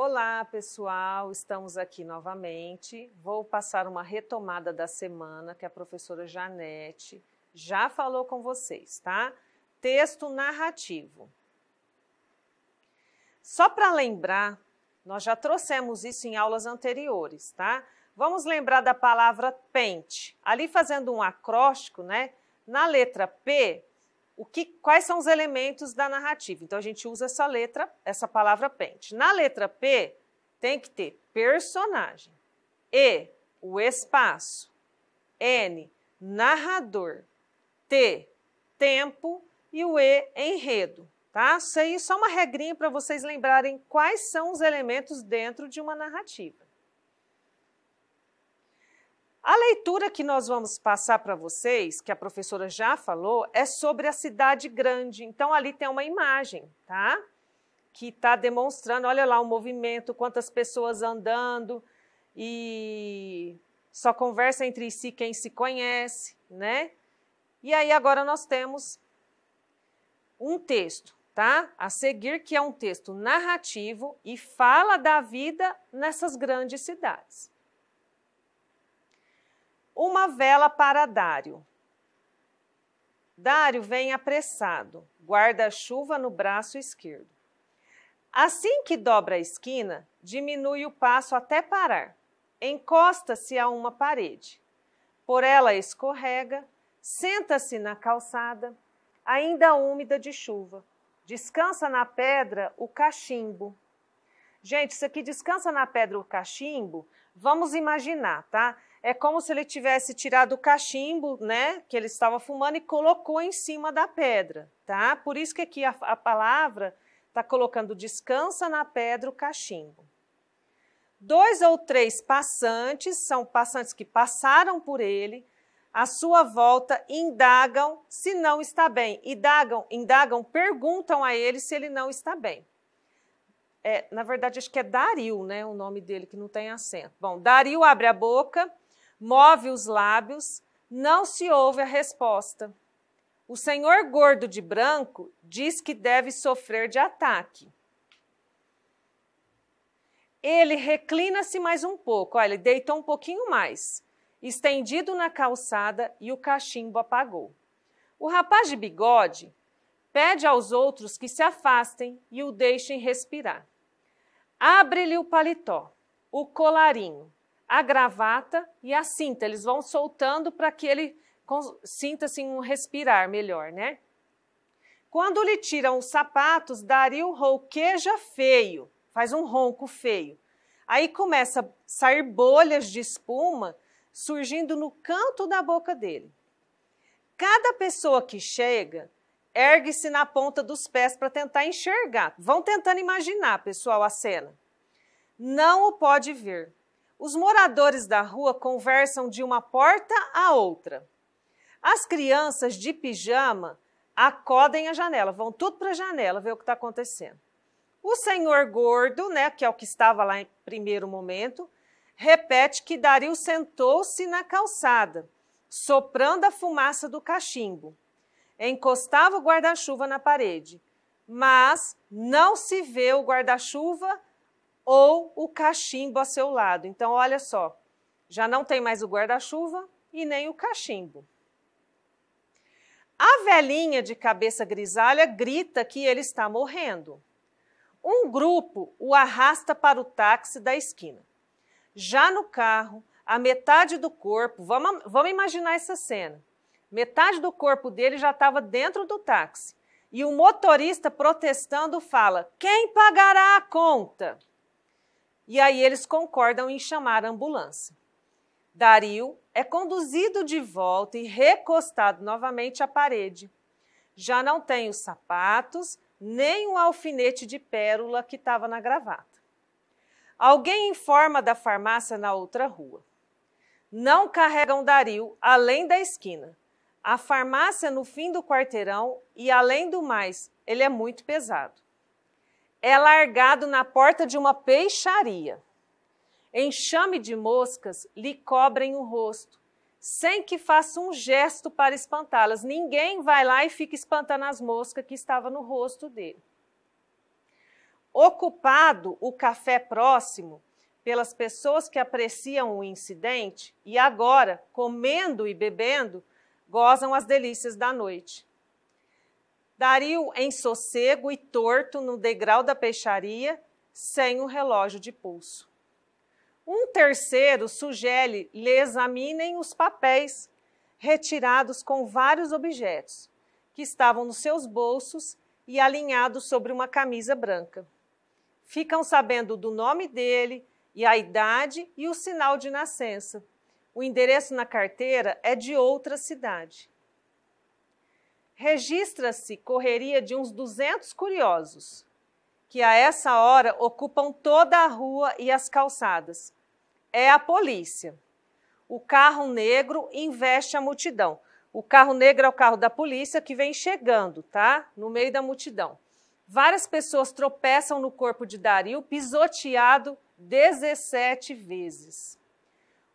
Olá, pessoal, estamos aqui novamente. Vou passar uma retomada da semana que a professora Janete já falou com vocês, tá? Texto narrativo. Só para lembrar, nós já trouxemos isso em aulas anteriores, tá? Vamos lembrar da palavra pente. Ali fazendo um acróstico, né? Na letra P, o que, quais são os elementos da narrativa. Então a gente usa essa letra, essa palavra pente. Na letra P tem que ter personagem, E, o espaço, N, narrador, T, tempo e o E, enredo. Tá? Isso aí é só uma regrinha para vocês lembrarem quais são os elementos dentro de uma narrativa. A leitura que nós vamos passar para vocês, que a professora já falou, é sobre a cidade grande. Então, ali tem uma imagem, tá? Que está demonstrando, olha lá o movimento, quantas pessoas andando e só conversa entre si quem se conhece, né? E aí agora nós temos um texto, tá? A seguir, que é um texto narrativo e fala da vida nessas grandes cidades. Uma vela para Dário. Dário vem apressado, guarda-chuva no braço esquerdo. Assim que dobra a esquina, diminui o passo até parar. Encosta-se a uma parede. Por ela escorrega, senta-se na calçada, ainda úmida de chuva. Descansa na pedra o cachimbo. Gente, isso aqui descansa na pedra o cachimbo, vamos imaginar, tá? é como se ele tivesse tirado o cachimbo, né, que ele estava fumando e colocou em cima da pedra, tá? Por isso que aqui a, a palavra está colocando descansa na pedra o cachimbo. Dois ou três passantes, são passantes que passaram por ele, à sua volta indagam se não está bem. Indagam, indagam, perguntam a ele se ele não está bem. É, na verdade, acho que é Dario, né, o nome dele, que não tem acento. Bom, Dario abre a boca move os lábios, não se ouve a resposta. O senhor gordo de branco diz que deve sofrer de ataque. Ele reclina-se mais um pouco, olha, ele deitou um pouquinho mais, estendido na calçada e o cachimbo apagou. O rapaz de bigode pede aos outros que se afastem e o deixem respirar. Abre-lhe o paletó, o colarinho, a gravata e a cinta. Eles vão soltando para que ele sinta assim, um respirar melhor, né? Quando lhe tiram os sapatos, Dario rouqueja feio, faz um ronco feio. Aí começa a sair bolhas de espuma surgindo no canto da boca dele. Cada pessoa que chega ergue-se na ponta dos pés para tentar enxergar. Vão tentando imaginar, pessoal, a cena. Não o pode ver. Os moradores da rua conversam de uma porta à outra. As crianças de pijama acodem a janela, vão tudo para a janela ver o que está acontecendo. O senhor gordo, né, que é o que estava lá em primeiro momento, repete que Dario sentou-se na calçada, soprando a fumaça do cachimbo. Encostava o guarda-chuva na parede, mas não se vê o guarda-chuva ou o cachimbo a seu lado. Então, olha só, já não tem mais o guarda-chuva e nem o cachimbo. A velhinha de cabeça grisalha grita que ele está morrendo. Um grupo o arrasta para o táxi da esquina. Já no carro, a metade do corpo, vamos, vamos imaginar essa cena. Metade do corpo dele já estava dentro do táxi. E o motorista protestando fala: Quem pagará a conta? E aí eles concordam em chamar a ambulância. Dario é conduzido de volta e recostado novamente à parede. Já não tem os sapatos, nem o um alfinete de pérola que estava na gravata. Alguém informa da farmácia na outra rua. Não carregam Dario além da esquina. A farmácia no fim do quarteirão e, além do mais, ele é muito pesado é largado na porta de uma peixaria. Enxame de moscas lhe cobrem o rosto, sem que faça um gesto para espantá-las. Ninguém vai lá e fica espantando as moscas que estavam no rosto dele. Ocupado o café próximo pelas pessoas que apreciam o incidente e agora, comendo e bebendo, gozam as delícias da noite. Dario em sossego e torto no degrau da peixaria, sem o relógio de pulso. Um terceiro sugere lhe examinem os papéis retirados com vários objetos que estavam nos seus bolsos e alinhados sobre uma camisa branca. Ficam sabendo do nome dele e a idade e o sinal de nascença. O endereço na carteira é de outra cidade registra-se correria de uns 200 curiosos, que a essa hora ocupam toda a rua e as calçadas. É a polícia. O carro negro investe a multidão. O carro negro é o carro da polícia que vem chegando, tá? No meio da multidão. Várias pessoas tropeçam no corpo de Dario, pisoteado 17 vezes.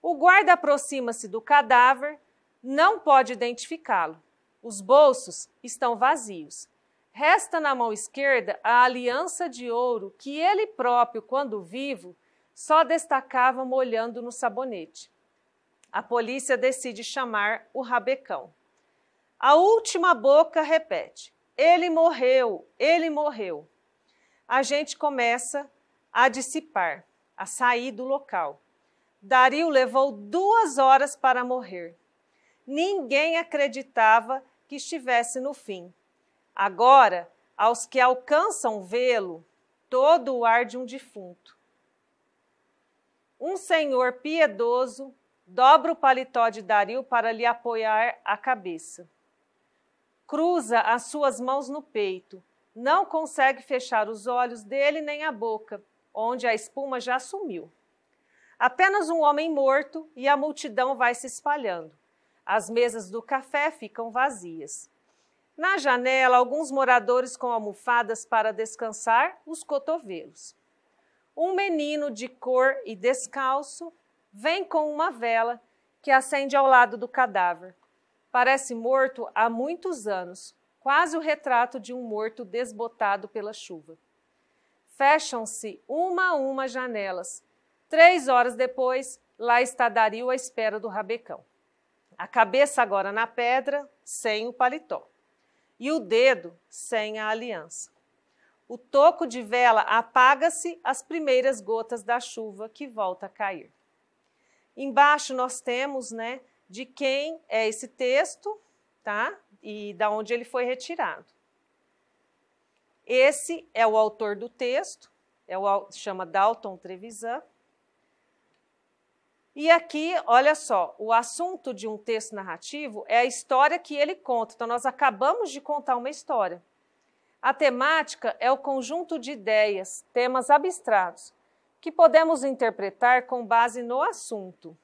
O guarda aproxima-se do cadáver, não pode identificá-lo. Os bolsos estão vazios. Resta na mão esquerda a aliança de ouro que ele próprio, quando vivo, só destacava molhando no sabonete. A polícia decide chamar o rabecão. A última boca repete: Ele morreu, ele morreu. A gente começa a dissipar, a sair do local. Dario levou duas horas para morrer. Ninguém acreditava que estivesse no fim. Agora, aos que alcançam vê-lo, todo o ar de um defunto. Um senhor piedoso dobra o paletó de Dario para lhe apoiar a cabeça. Cruza as suas mãos no peito, não consegue fechar os olhos dele nem a boca, onde a espuma já sumiu. Apenas um homem morto e a multidão vai se espalhando. As mesas do café ficam vazias. Na janela, alguns moradores com almofadas para descansar os cotovelos. Um menino de cor e descalço vem com uma vela que acende ao lado do cadáver. Parece morto há muitos anos, quase o retrato de um morto desbotado pela chuva. Fecham-se uma a uma janelas. Três horas depois, lá está Dario à espera do rabecão. A cabeça agora na pedra, sem o paletó. E o dedo sem a aliança. O toco de vela apaga-se as primeiras gotas da chuva que volta a cair. Embaixo nós temos, né, de quem é esse texto, tá? E da onde ele foi retirado. Esse é o autor do texto, é o, chama Dalton Trevisan, e aqui, olha só, o assunto de um texto narrativo é a história que ele conta. Então, nós acabamos de contar uma história. A temática é o conjunto de ideias, temas abstratos, que podemos interpretar com base no assunto.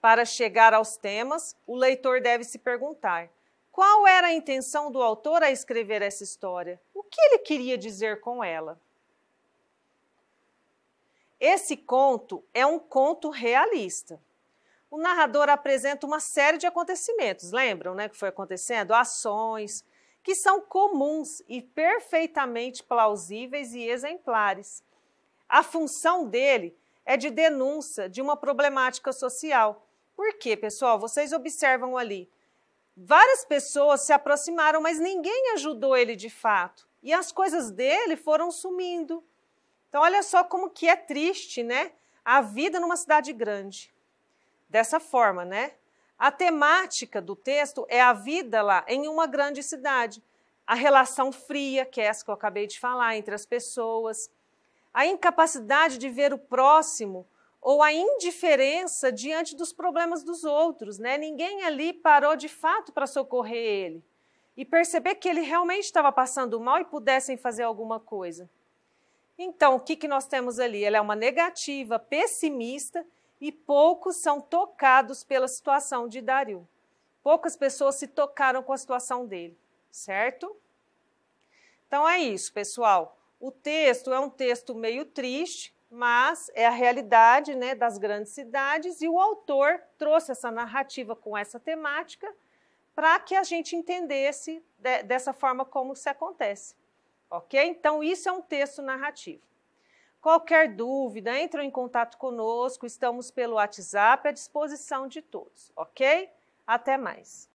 Para chegar aos temas, o leitor deve se perguntar: qual era a intenção do autor a escrever essa história? O que ele queria dizer com ela? Esse conto é um conto realista. O narrador apresenta uma série de acontecimentos, lembram, né, que foi acontecendo? Ações que são comuns e perfeitamente plausíveis e exemplares. A função dele é de denúncia de uma problemática social. Por quê, pessoal? Vocês observam ali. Várias pessoas se aproximaram, mas ninguém ajudou ele de fato. E as coisas dele foram sumindo, então olha só como que é triste, né? A vida numa cidade grande. Dessa forma, né? A temática do texto é a vida lá em uma grande cidade. A relação fria, que é essa que eu acabei de falar, entre as pessoas. A incapacidade de ver o próximo ou a indiferença diante dos problemas dos outros, né? Ninguém ali parou de fato para socorrer ele e perceber que ele realmente estava passando mal e pudessem fazer alguma coisa. Então, o que, que nós temos ali? Ela é uma negativa, pessimista e poucos são tocados pela situação de Dario. Poucas pessoas se tocaram com a situação dele, certo? Então é isso, pessoal. O texto é um texto meio triste, mas é a realidade né, das grandes cidades e o autor trouxe essa narrativa com essa temática para que a gente entendesse de, dessa forma como se acontece. Ok? Então, isso é um texto narrativo. Qualquer dúvida, entram em contato conosco, estamos pelo WhatsApp à disposição de todos, ok? Até mais.